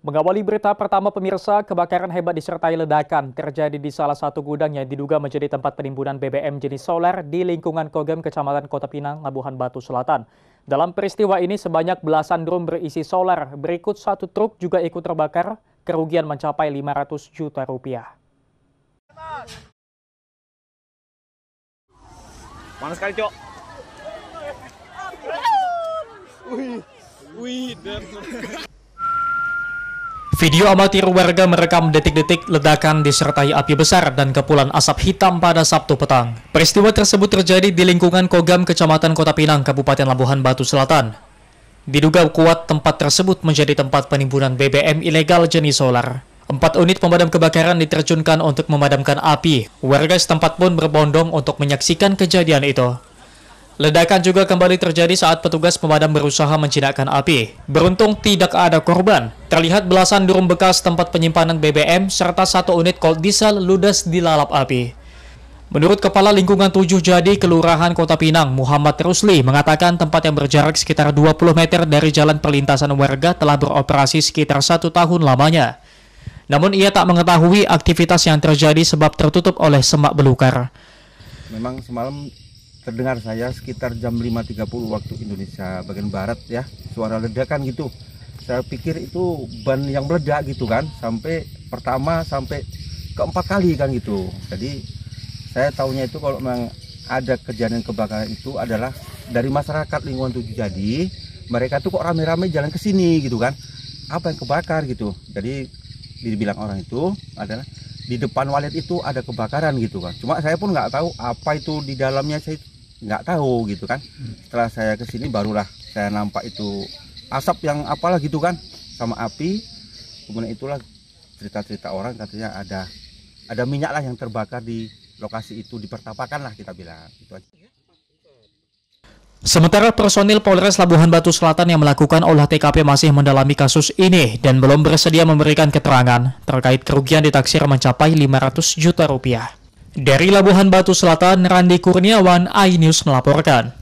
Mengawali berita pertama pemirsa, kebakaran hebat disertai ledakan terjadi di salah satu gudang yang diduga menjadi tempat penimbunan BBM jenis solar di lingkungan Kogem, Kecamatan Kota Pinang, Labuhan Batu Selatan. Dalam peristiwa ini sebanyak belasan drum berisi solar, berikut satu truk juga ikut terbakar, kerugian mencapai 500 juta rupiah. Panas sekali, Cok. Wih, wih, Video amatir warga merekam detik-detik ledakan disertai api besar dan kepulan asap hitam pada Sabtu petang. Peristiwa tersebut terjadi di lingkungan Kogam, Kecamatan Kota Pinang, Kabupaten Labuhan Batu Selatan. Diduga kuat tempat tersebut menjadi tempat penimbunan BBM ilegal jenis solar. Empat unit pemadam kebakaran diterjunkan untuk memadamkan api. Warga setempat pun berbondong untuk menyaksikan kejadian itu. Ledakan juga kembali terjadi saat petugas pemadam berusaha menjinakkan api. Beruntung tidak ada korban. Terlihat belasan drum bekas tempat penyimpanan BBM serta satu unit cold diesel ludes dilalap api. Menurut Kepala Lingkungan 7 Jadi Kelurahan Kota Pinang, Muhammad Rusli, mengatakan tempat yang berjarak sekitar 20 meter dari jalan perlintasan warga telah beroperasi sekitar satu tahun lamanya. Namun ia tak mengetahui aktivitas yang terjadi sebab tertutup oleh semak belukar. Memang semalam terdengar saya sekitar jam 5.30 waktu Indonesia bagian barat ya suara ledakan gitu saya pikir itu ban yang meledak gitu kan sampai pertama sampai keempat kali kan gitu jadi saya tahunya itu kalau memang ada kejadian kebakaran itu adalah dari masyarakat lingkungan tujuh jadi mereka tuh kok rame-rame jalan ke sini gitu kan apa yang kebakar gitu jadi dibilang orang itu adalah di depan walet itu ada kebakaran gitu kan cuma saya pun nggak tahu apa itu di dalamnya saya nggak tahu gitu kan hmm. setelah saya kesini barulah saya nampak itu asap yang apalah gitu kan sama api kemudian itulah cerita-cerita orang katanya ada ada minyak lah yang terbakar di lokasi itu dipertapakan lah kita bilang gitu aja. Sementara personil Polres Labuhan Batu Selatan yang melakukan olah TKP masih mendalami kasus ini dan belum bersedia memberikan keterangan terkait kerugian ditaksir mencapai 500 juta rupiah. Dari Labuhan Batu Selatan, Randi Kurniawan, iNews melaporkan.